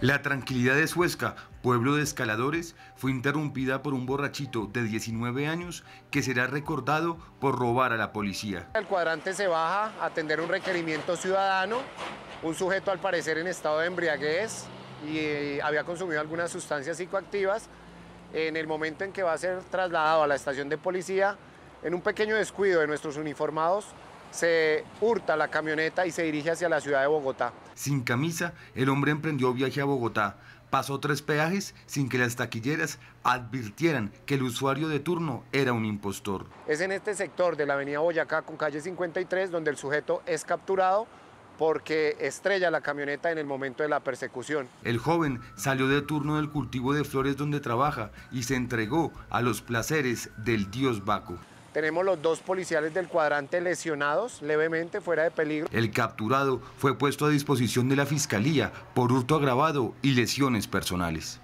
La tranquilidad de Suesca, pueblo de escaladores, fue interrumpida por un borrachito de 19 años que será recordado por robar a la policía. El cuadrante se baja a atender un requerimiento ciudadano, un sujeto al parecer en estado de embriaguez y eh, había consumido algunas sustancias psicoactivas. En el momento en que va a ser trasladado a la estación de policía, en un pequeño descuido de nuestros uniformados, se hurta la camioneta y se dirige hacia la ciudad de Bogotá. Sin camisa, el hombre emprendió viaje a Bogotá. Pasó tres peajes sin que las taquilleras advirtieran que el usuario de turno era un impostor. Es en este sector de la avenida Boyacá con calle 53 donde el sujeto es capturado porque estrella la camioneta en el momento de la persecución. El joven salió de turno del cultivo de flores donde trabaja y se entregó a los placeres del dios Baco. Tenemos los dos policiales del cuadrante lesionados, levemente fuera de peligro. El capturado fue puesto a disposición de la Fiscalía por hurto agravado y lesiones personales.